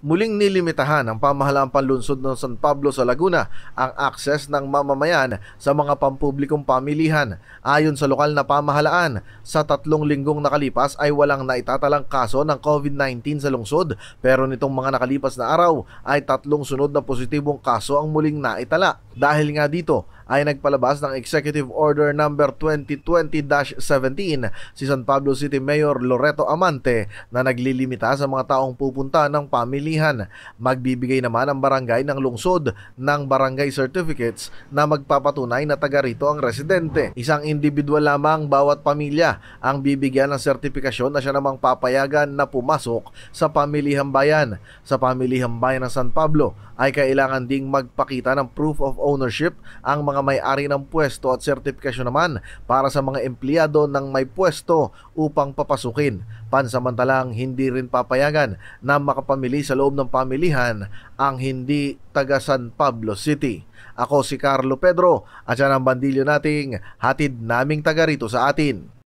Muling nilimitahan ng pamahalaan panlunsod ng San Pablo sa Laguna ang akses ng mamamayan sa mga pampublikong pamilihan. Ayon sa lokal na pamahalaan, sa tatlong linggong nakalipas ay walang naitatalang kaso ng COVID-19 sa lungsod pero nitong mga nakalipas na araw ay tatlong sunod na positibong kaso ang muling naitala. Dahil nga dito ay nagpalabas ng Executive Order No. 2020-17 si San Pablo City Mayor Loreto Amante na naglilimita sa mga taong pupunta ng pamilihan. Magbibigay naman ang barangay ng lungsod ng barangay certificates na magpapatunay na taga rito ang residente. Isang individual lamang bawat pamilya ang bibigyan ng sertifikasyon na siya namang papayagan na pumasok sa pamilihang bayan. Sa pamilihang bayan ng San Pablo ay kailangan ding magpakita ng proof of ownership ang mga mga may-ari ng pwesto at sertifikasyon naman para sa mga empleyado ng may pwesto upang papasukin. Pansamantalang hindi rin papayagan na makapamili sa loob ng pamilihan ang hindi taga San Pablo City. Ako si Carlo Pedro at yan ang bandilyo nating hatid naming taga rito sa atin.